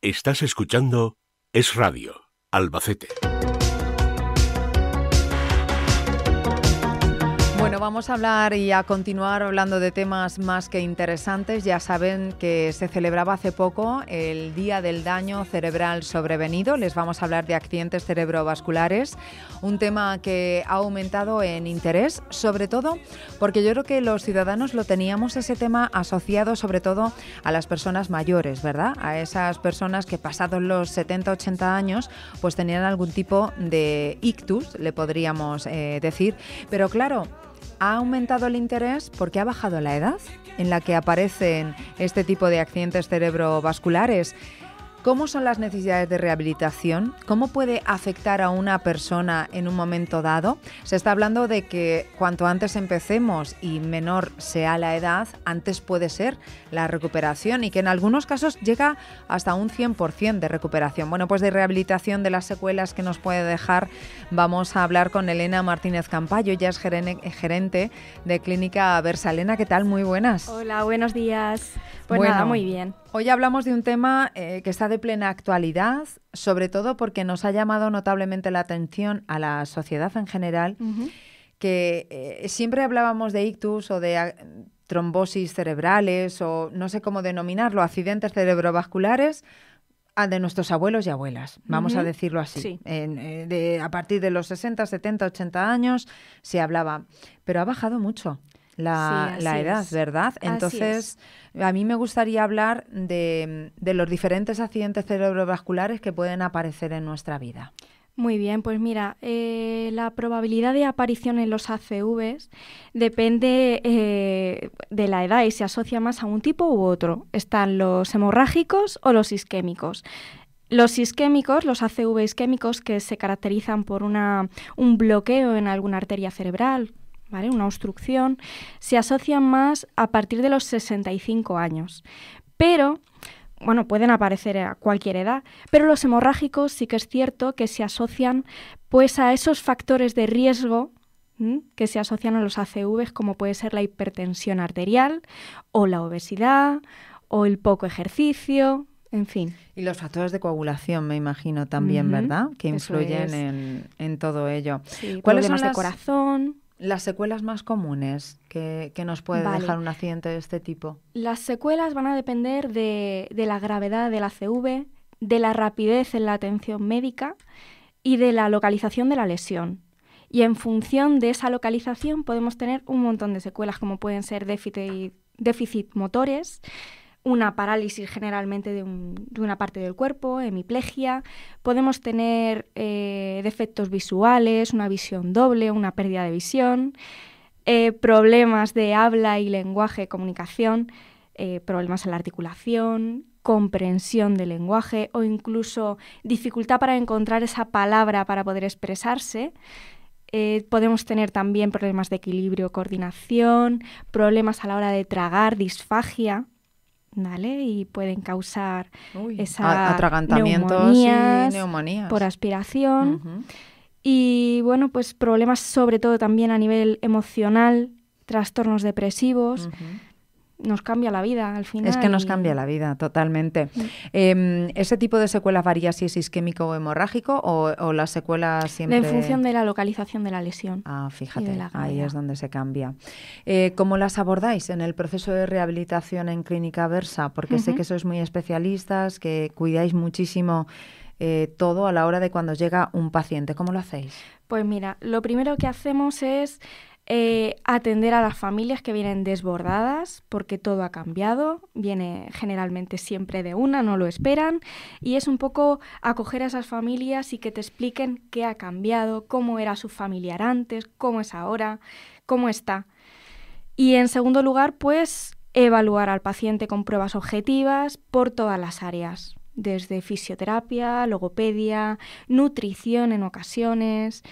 Estás escuchando Es Radio, Albacete. Bueno, vamos a hablar y a continuar hablando de temas más que interesantes. Ya saben que se celebraba hace poco el Día del Daño Cerebral Sobrevenido. Les vamos a hablar de accidentes cerebrovasculares, un tema que ha aumentado en interés, sobre todo porque yo creo que los ciudadanos lo teníamos ese tema asociado sobre todo a las personas mayores, ¿verdad? A esas personas que pasados los 70, 80 años pues tenían algún tipo de ictus, le podríamos eh, decir. Pero claro, ¿Ha aumentado el interés porque ha bajado la edad en la que aparecen este tipo de accidentes cerebrovasculares? ¿Cómo son las necesidades de rehabilitación? ¿Cómo puede afectar a una persona en un momento dado? Se está hablando de que cuanto antes empecemos y menor sea la edad, antes puede ser la recuperación y que en algunos casos llega hasta un 100% de recuperación. Bueno, pues de rehabilitación de las secuelas que nos puede dejar vamos a hablar con Elena Martínez Campayo, ya es gerente de Clínica Elena, ¿Qué tal? Muy buenas. Hola, buenos días. Pues nada, muy bien. Hoy hablamos de un tema eh, que está de plena actualidad, sobre todo porque nos ha llamado notablemente la atención a la sociedad en general, que eh, siempre hablábamos de ictus o de ah, trombosis cerebrales o no sé cómo denominarlo, accidentes cerebrovasculares ah, de nuestros abuelos y abuelas, vamos a decirlo así. Eh, a partir de los 60, 70, 80 años se hablaba, pero ha bajado mucho la, edad, ¿verdad? Entonces, a mí me gustaría hablar de, los diferentes accidentes cerebrovasculares que pueden aparecer en nuestra vida. Muy bien, pues mira, eh, la probabilidad de aparición en los ACVs depende eh, de la edad y se asocia más a un tipo u otro. Están los hemorrágicos o los isquémicos. Los isquémicos, los ACV isquémicos, que se caracterizan por una, un bloqueo en alguna arteria cerebral, una obstrucción, se asocian más a partir de los 65 años. Pero, bueno, pueden aparecer a cualquier edad, pero los hemorrágicos sí que es cierto que se asocian pues a esos factores de riesgo que se asocian a los ACVs como puede ser la hipertensión arterial o la obesidad o el poco ejercicio, en fin. Y los factores de coagulación, me imagino también, ¿verdad? Que influyen en, todo ello. ¿Cuáles problemas de corazón las secuelas más comunes que, nos puede dejar un accidente de este tipo. Las secuelas van a depender de, la gravedad de la CV, de la rapidez en la atención médica y de la localización de la lesión. Y en función de esa localización podemos tener un montón de secuelas, como pueden ser déficit, déficit motores, una parálisis generalmente de, una parte del cuerpo, hemiplegia, podemos tener eh, defectos visuales, una visión doble, una pérdida de visión, eh, problemas de habla y lenguaje, comunicación, eh, problemas en la articulación, comprensión del lenguaje o incluso dificultad para encontrar esa palabra para poder expresarse. podemos tener también problemas de equilibrio, coordinación, problemas a la hora de tragar, disfagia. ¿vale? Y pueden causar esa atragantamientos y por aspiración. Y bueno, pues problemas sobre todo también a nivel emocional, trastornos depresivos nos cambia la vida al final. Es que nos cambia la vida, totalmente. Em, ¿Ese tipo de secuelas varía si es isquémico o hemorrágico o, las secuelas siempre...? En función de la localización de la lesión. Ah, fíjate, ahí es donde se cambia. Eh, ¿Cómo las abordáis en el proceso de rehabilitación en Clínica Versa? Porque sé que sois muy especialistas, que cuidáis muchísimo eh, todo a la hora de cuando llega un paciente. ¿Cómo lo hacéis? Pues mira, lo primero que hacemos es eh, atender a las familias que vienen desbordadas porque todo ha cambiado, viene generalmente siempre de una, no lo esperan, y es un poco acoger a esas familias y que te expliquen qué ha cambiado, cómo era su familiar antes, cómo es ahora, cómo está. Y en segundo lugar, pues evaluar al paciente con pruebas objetivas por todas las áreas, desde fisioterapia, logopedia, nutrición en ocasiones,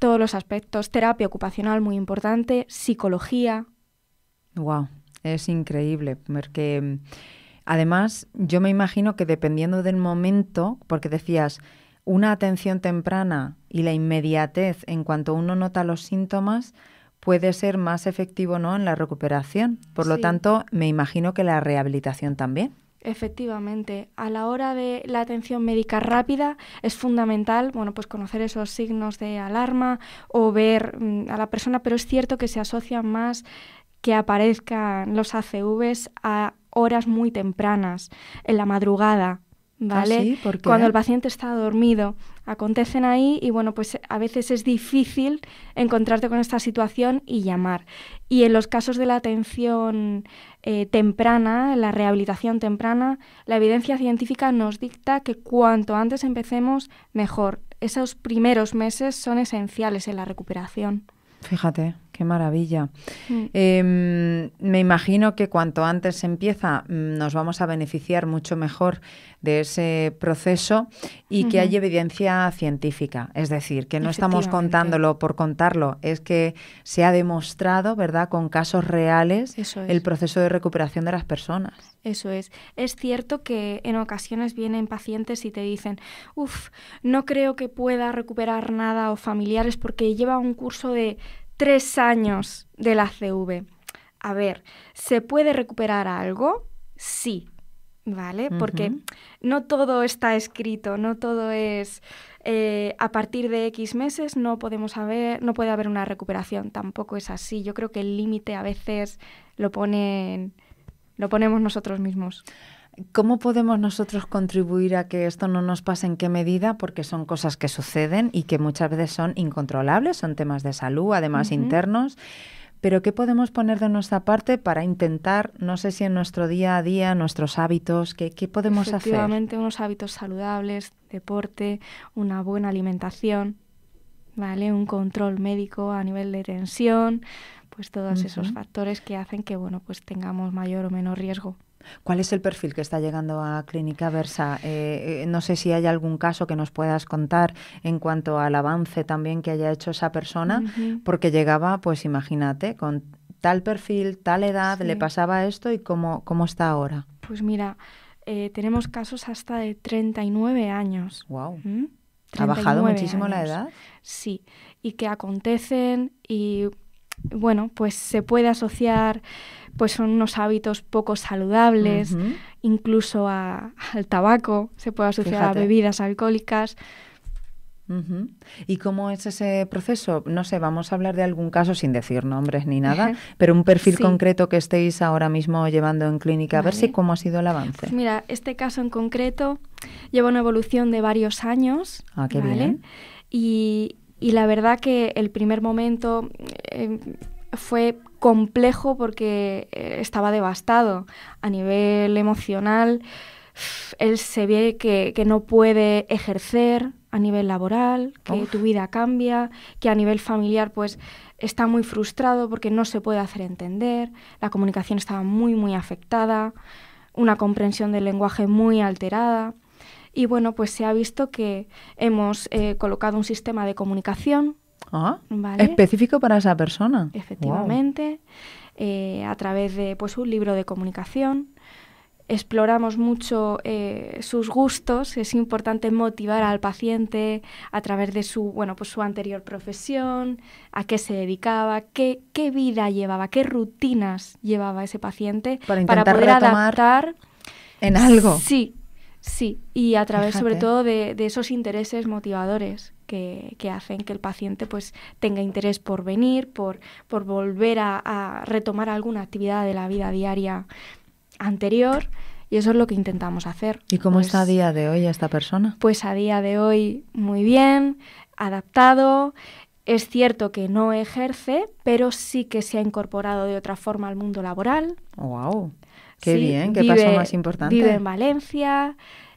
todos los aspectos. Terapia ocupacional muy importante, psicología. Wow, es increíble porque además yo me imagino que dependiendo del momento, porque decías una atención temprana y la inmediatez en cuanto uno nota los síntomas puede ser más efectivo no en la recuperación. Por lo tanto, me imagino que la rehabilitación también. Efectivamente, a la hora de la atención médica rápida es fundamental, bueno, pues conocer esos signos de alarma o ver mm, a la persona, pero es cierto que se asocian más que aparezcan los ACVs a horas muy tempranas, en la madrugada, ah, ¿vale? Cuando el paciente está dormido, acontecen ahí y bueno, pues a veces es difícil encontrarte con esta situación y llamar. Y en los casos de la atención eh, temprana, la rehabilitación temprana, la evidencia científica nos dicta que cuanto antes empecemos, mejor. Esos primeros meses son esenciales en la recuperación. Fíjate, Qué maravilla. Mm. Em, me imagino que cuanto antes se empieza, mm, nos vamos a beneficiar mucho mejor de ese proceso y que hay evidencia científica. Es decir, que no estamos contándolo por contarlo, es que se ha demostrado, ¿verdad?, con casos reales el proceso de recuperación de las personas. Eso es. Es cierto que en ocasiones vienen pacientes y te dicen, uff, no creo que pueda recuperar nada o familiares porque lleva un curso de tres años de la CV. A ver, ¿se puede recuperar algo? Sí, ¿vale? Porque no todo está escrito, no todo es eh, a partir de X meses no podemos haber, no puede haber una recuperación, tampoco es así. Yo creo que el límite a veces lo ponen, lo ponemos nosotros mismos. ¿Cómo podemos nosotros contribuir a que esto no nos pase en qué medida? Porque son cosas que suceden y que muchas veces son incontrolables, son temas de salud, además internos. Pero ¿qué podemos poner de nuestra parte para intentar, no sé si en nuestro día a día, nuestros hábitos, qué, podemos hacer? Efectivamente, unos hábitos saludables, deporte, una buena alimentación, ¿vale? Un control médico a nivel de tensión, pues todos esos factores que hacen que, bueno, pues tengamos mayor o menor riesgo. ¿Cuál es el perfil que está llegando a Clínica Versa? Eh, eh, no sé si hay algún caso que nos puedas contar en cuanto al avance también que haya hecho esa persona, porque llegaba, pues imagínate, con tal perfil, tal edad, le pasaba esto y cómo, cómo está ahora. Pues mira, eh, tenemos casos hasta de 39 años. ¡Wow! Trabajado ¿Mm? muchísimo la edad? Sí, y que acontecen y bueno, pues se puede asociar pues son unos hábitos poco saludables, incluso al tabaco, se puede asociar a bebidas alcohólicas. ¿Y cómo es ese proceso? No sé, vamos a hablar de algún caso sin decir nombres ni nada, pero un perfil concreto que estéis ahora mismo llevando en clínica, a ver si cómo ha sido el avance. mira, este caso en concreto lleva una evolución de varios años. Ah, qué bien. Y, y la verdad que el primer momento eh, fue complejo porque eh, estaba devastado a nivel emocional. Él se ve que, no puede ejercer a nivel laboral, que tu vida cambia, que a nivel familiar pues está muy frustrado porque no se puede hacer entender, la comunicación estaba muy muy afectada, una comprensión del lenguaje muy alterada. Y bueno, pues se ha visto que hemos eh, colocado un sistema de comunicación. Ah, específico para esa persona. Efectivamente, eh, a través de pues, un libro de comunicación. Exploramos mucho eh, sus gustos, es importante motivar al paciente a través de su, bueno, pues su anterior profesión, a qué se dedicaba, qué, qué vida llevaba, qué rutinas llevaba ese paciente para, para poder adaptar en algo. Sí, Sí, y a través sobre todo de, esos intereses motivadores que, hacen que el paciente pues tenga interés por venir, por, volver a, retomar alguna actividad de la vida diaria anterior. Y eso es lo que intentamos hacer. ¿Y cómo pues está a día de hoy esta persona? Pues a día de hoy muy bien, adaptado. Es cierto que no ejerce, pero sí que se ha incorporado de otra forma al mundo laboral. ¡Wow! Qué sí, bien, qué vive, más importante. Vive en Valencia,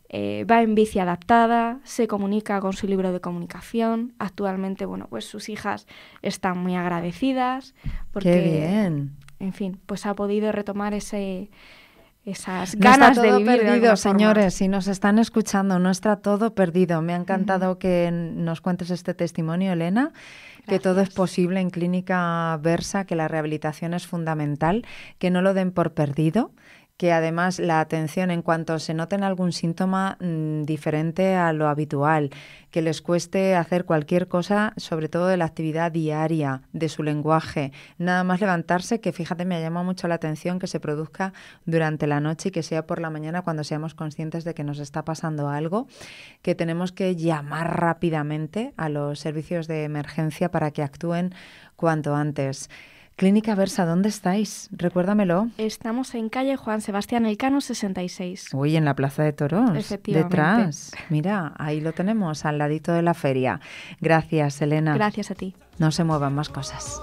eh, va en bici adaptada, se comunica con su libro de comunicación. Actualmente, bueno, pues sus hijas están muy agradecidas porque, qué bien. en fin, pues ha podido retomar ese esas ganas todo de vivir perdido, señores. Si nos están escuchando, no está todo perdido. Me ha encantado que nos cuentes este testimonio, Elena. Que todo es posible en Clínica Versa, que la rehabilitación es fundamental, que no lo den por perdido que además la atención en cuanto se noten algún síntoma mm, diferente a lo habitual, que les cueste hacer cualquier cosa, sobre todo de la actividad diaria, de su lenguaje, nada más levantarse, que fíjate me llama mucho la atención que se produzca durante la noche y que sea por la mañana cuando seamos conscientes de que nos está pasando algo, que tenemos que llamar rápidamente a los servicios de emergencia para que actúen cuanto antes. Clínica Versa, ¿dónde estáis? Recuérdamelo. Estamos en calle Juan Sebastián Elcano 66. Uy, en la Plaza de Toros. Efectivamente. Detrás. Mira, ahí lo tenemos, al ladito de la feria. Gracias, Elena. Gracias a ti. No se muevan más cosas.